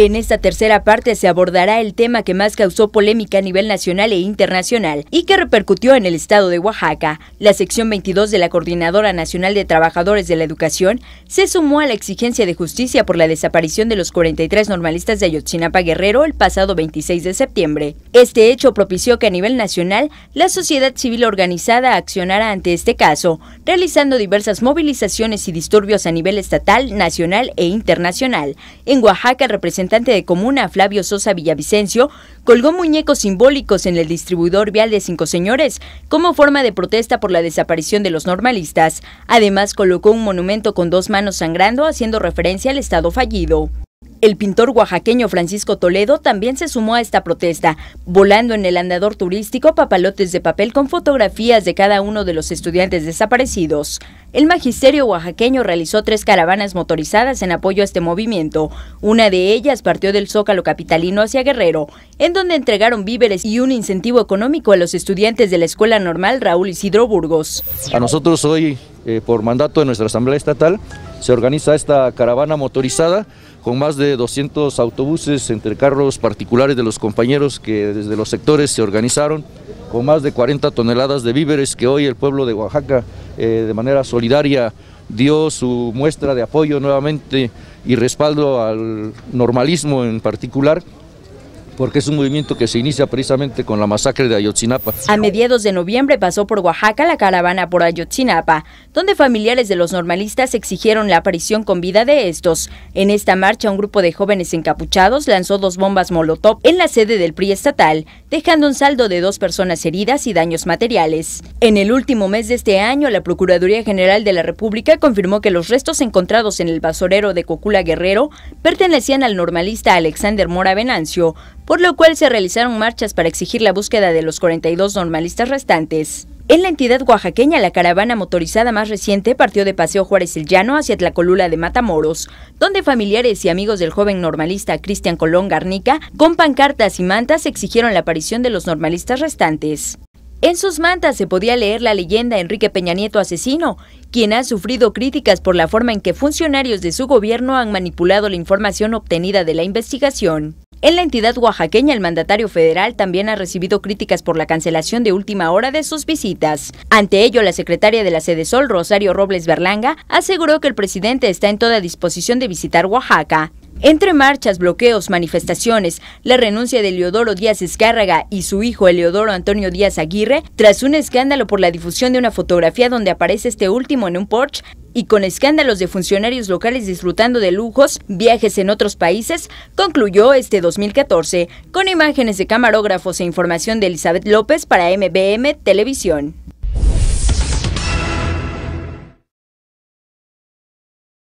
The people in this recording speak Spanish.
En esta tercera parte se abordará el tema que más causó polémica a nivel nacional e internacional y que repercutió en el estado de Oaxaca. La sección 22 de la Coordinadora Nacional de Trabajadores de la Educación se sumó a la exigencia de justicia por la desaparición de los 43 normalistas de Ayotzinapa Guerrero el pasado 26 de septiembre. Este hecho propició que a nivel nacional la sociedad civil organizada accionara ante este caso, realizando diversas movilizaciones y disturbios a nivel estatal, nacional e internacional. En Oaxaca representa de Comuna, Flavio Sosa Villavicencio, colgó muñecos simbólicos en el distribuidor vial de Cinco Señores como forma de protesta por la desaparición de los normalistas. Además, colocó un monumento con dos manos sangrando haciendo referencia al estado fallido. El pintor oaxaqueño Francisco Toledo también se sumó a esta protesta, volando en el andador turístico papalotes de papel con fotografías de cada uno de los estudiantes desaparecidos. El magisterio oaxaqueño realizó tres caravanas motorizadas en apoyo a este movimiento. Una de ellas partió del Zócalo capitalino hacia Guerrero, en donde entregaron víveres y un incentivo económico a los estudiantes de la Escuela Normal Raúl Isidro Burgos. A nosotros hoy, eh, por mandato de nuestra Asamblea Estatal, se organiza esta caravana motorizada con más de de 200 autobuses entre carros particulares de los compañeros que desde los sectores se organizaron con más de 40 toneladas de víveres que hoy el pueblo de Oaxaca eh, de manera solidaria dio su muestra de apoyo nuevamente y respaldo al normalismo en particular porque es un movimiento que se inicia precisamente con la masacre de Ayotzinapa. A mediados de noviembre pasó por Oaxaca la caravana por Ayotzinapa, donde familiares de los normalistas exigieron la aparición con vida de estos. En esta marcha, un grupo de jóvenes encapuchados lanzó dos bombas Molotov en la sede del PRI estatal, dejando un saldo de dos personas heridas y daños materiales. En el último mes de este año, la Procuraduría General de la República confirmó que los restos encontrados en el basurero de Cocula Guerrero pertenecían al normalista Alexander Mora Venancio, por lo cual se realizaron marchas para exigir la búsqueda de los 42 normalistas restantes. En la entidad oaxaqueña, la caravana motorizada más reciente partió de Paseo Juárez el Llano hacia Tlacolula de Matamoros, donde familiares y amigos del joven normalista Cristian Colón Garnica, con pancartas y mantas, exigieron la aparición de los normalistas restantes. En sus mantas se podía leer la leyenda Enrique Peña Nieto asesino, quien ha sufrido críticas por la forma en que funcionarios de su gobierno han manipulado la información obtenida de la investigación. En la entidad oaxaqueña, el mandatario federal también ha recibido críticas por la cancelación de última hora de sus visitas. Ante ello, la secretaria de la Sede Sol, Rosario Robles Berlanga, aseguró que el presidente está en toda disposición de visitar Oaxaca. Entre marchas, bloqueos, manifestaciones, la renuncia de Leodoro Díaz Escárraga y su hijo Eleodoro Antonio Díaz Aguirre, tras un escándalo por la difusión de una fotografía donde aparece este último en un Porsche, y con escándalos de funcionarios locales disfrutando de lujos, viajes en otros países, concluyó este 2014, con imágenes de camarógrafos e información de Elizabeth López para MBM Televisión.